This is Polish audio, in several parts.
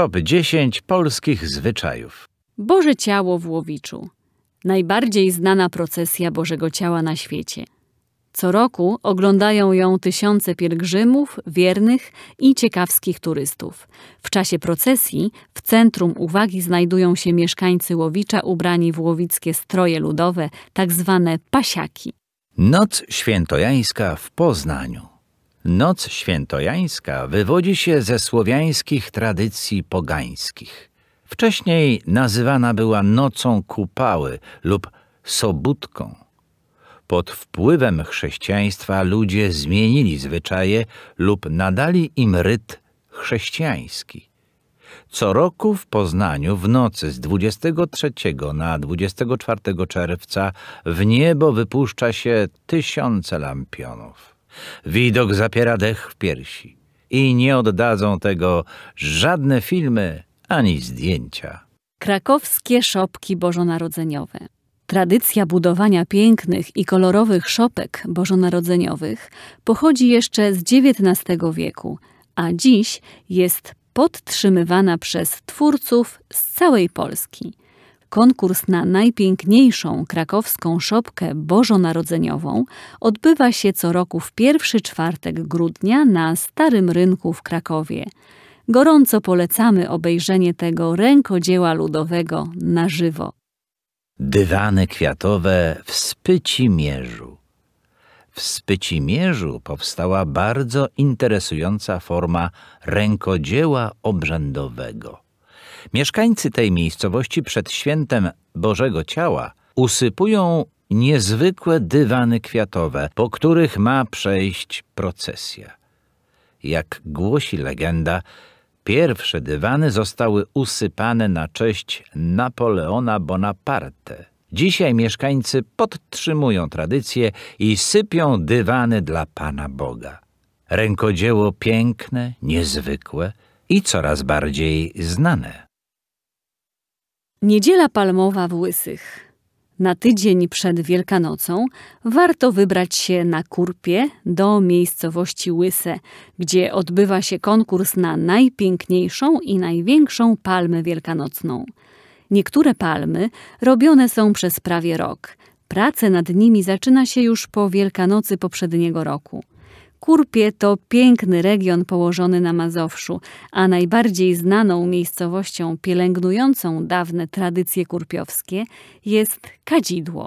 Top 10 polskich zwyczajów. Boże Ciało w Łowiczu. Najbardziej znana procesja Bożego Ciała na świecie. Co roku oglądają ją tysiące pielgrzymów, wiernych i ciekawskich turystów. W czasie procesji w centrum uwagi znajdują się mieszkańcy Łowicza ubrani w łowickie stroje ludowe, tak zwane pasiaki. Noc świętojańska w Poznaniu. Noc świętojańska wywodzi się ze słowiańskich tradycji pogańskich. Wcześniej nazywana była nocą kupały lub sobótką. Pod wpływem chrześcijaństwa ludzie zmienili zwyczaje lub nadali im ryt chrześcijański. Co roku w Poznaniu w nocy z 23 na 24 czerwca w niebo wypuszcza się tysiące lampionów. Widok zapiera dech w piersi i nie oddadzą tego żadne filmy ani zdjęcia. Krakowskie szopki bożonarodzeniowe. Tradycja budowania pięknych i kolorowych szopek bożonarodzeniowych pochodzi jeszcze z XIX wieku, a dziś jest podtrzymywana przez twórców z całej Polski – Konkurs na najpiękniejszą krakowską szopkę bożonarodzeniową odbywa się co roku w pierwszy czwartek grudnia na Starym Rynku w Krakowie. Gorąco polecamy obejrzenie tego rękodzieła ludowego na żywo. Dywany kwiatowe w Spycimierzu. W Spycimierzu powstała bardzo interesująca forma rękodzieła obrzędowego. Mieszkańcy tej miejscowości przed świętem Bożego Ciała usypują niezwykłe dywany kwiatowe, po których ma przejść procesja. Jak głosi legenda, pierwsze dywany zostały usypane na cześć Napoleona Bonaparte. Dzisiaj mieszkańcy podtrzymują tradycję i sypią dywany dla Pana Boga. Rękodzieło piękne, niezwykłe i coraz bardziej znane. Niedziela palmowa w Łysych. Na tydzień przed Wielkanocą warto wybrać się na Kurpie do miejscowości Łyse, gdzie odbywa się konkurs na najpiękniejszą i największą palmę wielkanocną. Niektóre palmy robione są przez prawie rok. Prace nad nimi zaczyna się już po Wielkanocy poprzedniego roku. Kurpie to piękny region położony na Mazowszu, a najbardziej znaną miejscowością pielęgnującą dawne tradycje kurpiowskie jest Kadzidło.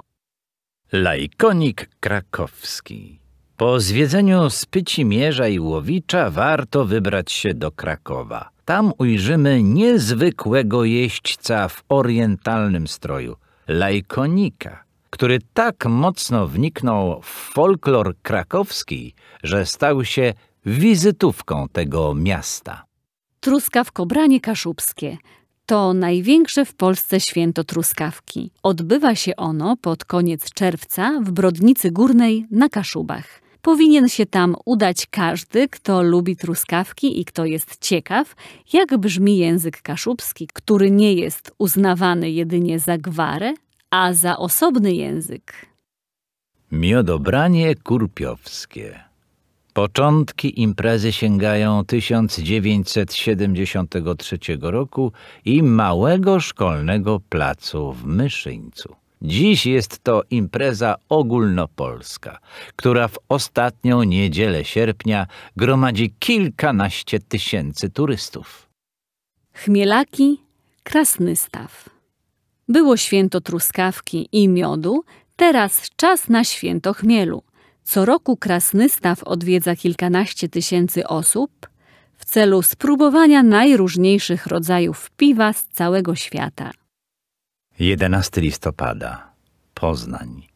Lajkonik krakowski. Po zwiedzeniu Spycimierza i Łowicza warto wybrać się do Krakowa. Tam ujrzymy niezwykłego jeźdźca w orientalnym stroju, lajkonika który tak mocno wniknął w folklor krakowski, że stał się wizytówką tego miasta. Truskawkobranie kaszubskie to największe w Polsce święto truskawki. Odbywa się ono pod koniec czerwca w Brodnicy Górnej na Kaszubach. Powinien się tam udać każdy, kto lubi truskawki i kto jest ciekaw, jak brzmi język kaszubski, który nie jest uznawany jedynie za gwarę, a za osobny język. Miodobranie kurpiowskie. Początki imprezy sięgają 1973 roku i małego szkolnego placu w Myszyńcu. Dziś jest to impreza ogólnopolska, która w ostatnią niedzielę sierpnia gromadzi kilkanaście tysięcy turystów. Chmielaki, Krasny Staw było święto truskawki i miodu, teraz czas na święto chmielu. Co roku Krasnystaw odwiedza kilkanaście tysięcy osób w celu spróbowania najróżniejszych rodzajów piwa z całego świata. 11 listopada Poznań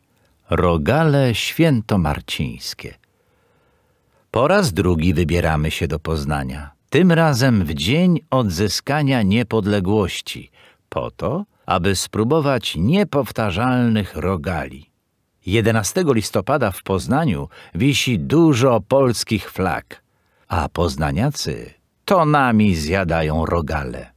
Rogale Marcińskie. Po raz drugi wybieramy się do Poznania, tym razem w dzień odzyskania niepodległości – po to, aby spróbować niepowtarzalnych rogali. 11 listopada w Poznaniu wisi dużo polskich flag, a poznaniacy to nami zjadają rogale.